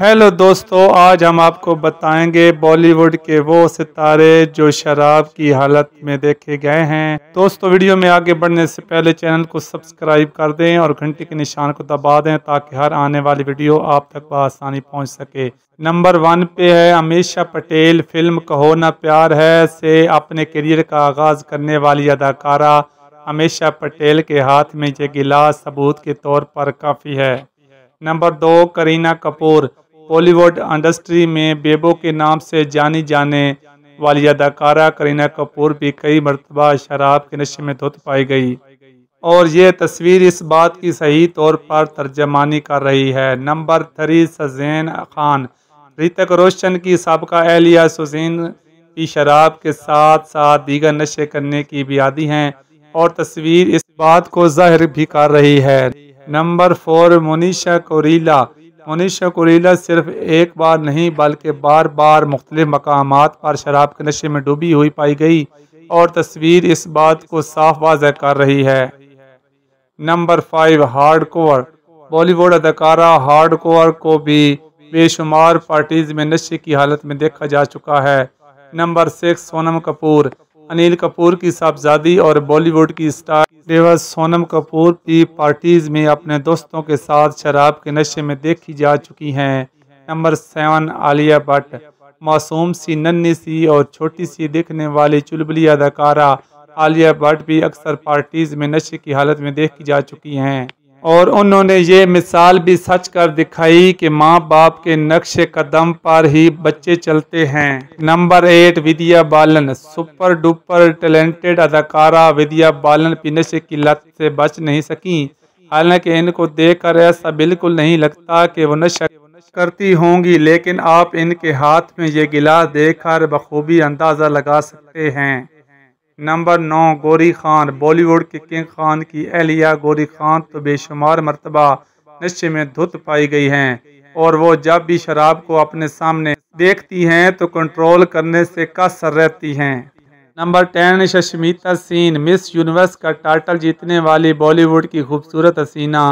hello दोस्तों आज हम आपको बताएंगे बॉलीवुड के वो सितारे जो शराब की हालत में देखे गए हैं दोस्तों वीडियो में आगे बढ़ने से पहले चैनल को सब्सक्राइब कर दें और घंटी के निशान को दबा दें ताकि हर आने वाली वीडियो आप तक बसानी पहुंच सके नंबर वन पे है अमीशा पटेल फिल्म कहो ना प्यार है से अपने करियर का आगाज करने वाली अदाकारा अमीशा पटेल के हाथ में ये गिलास सबूत के तौर पर काफ़ी है नंबर दो करीना कपूर बॉलीवुड इंडस्ट्री में बेबो के नाम से जानी जाने वाली अदाकारा करीना कपूर भी कई मरतबा शराब के नशे में धुत पाई गई और ये तस्वीर इस बात की सही तौर पर तर्जमानी कर रही है नंबर थ्री सजैन खान रितक रोशन की सबका एहलिया सुजैन भी शराब के साथ साथ दीगर नशे करने की भी आदि हैं और तस्वीर इस बात को जाहिर भी कर रही है नंबर फोर मोनिशा कोरीला सोनी कुरीला सिर्फ एक बार नहीं बल्कि बार बार मुख्तलि मकाम पर शराब के नशे में डूबी हुई पाई गई और तस्वीर इस बात को साफ वाज कर रही है number five hardcore Bollywood अदाकारा हार्ड कोर को भी बेशुमार पार्टीज में नशे की हालत में देखा जा चुका है नंबर सिक्स सोनम कपूर अनिल कपूर की साहबजादी और बॉलीवुड की स्टार एक्ट्रेस सोनम कपूर भी पार्टीज़ में अपने दोस्तों के साथ शराब के नशे में देखी जा चुकी हैं नंबर सेवन आलिया भट्ट मासूम सी नन्ही सी और छोटी सी दिखने वाली चुलबुली अदाकारा आलिया भट्ट भी अक्सर पार्टीज़ में नशे की हालत में देखी जा चुकी हैं और उन्होंने ये मिसाल भी सच कर दिखाई कि माँ बाप के नक्श कदम पर ही बच्चे चलते हैं number eight Vidya Balan super duper talented अदाकारा विद्या बालन भी नशे की लत से बच नहीं सकी हालांकि इनको देखकर ऐसा बिल्कुल नहीं लगता कि वो नशा करती होंगी लेकिन आप इनके हाथ में ये गिलास देखकर बखूबी अंदाज़ा लगा सकते हैं नंबर नौ गोरी खान बॉलीवुड के किंग खान की एहलिया गोरी खान तो बेशुमार मरतबा नशे में धुत पाई गई हैं और वो जब भी शराब को अपने सामने देखती हैं तो कंट्रोल करने से कसर रहती हैं number ten Sushmita Sen Miss Universe का टाइटल जीतने वाली बॉलीवुड की खूबसूरत हसीना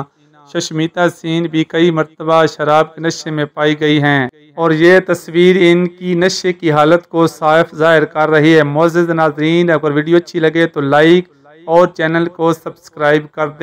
सुष्मिता सीन भी कई मरतबा शराब के नशे में पाई गई हैं और ये तस्वीर इनकी नशे की हालत को साफ जाहिर कर रही है मोजिद नाजरीन अगर वीडियो अच्छी लगे तो लाइक और चैनल को सब्सक्राइब कर दें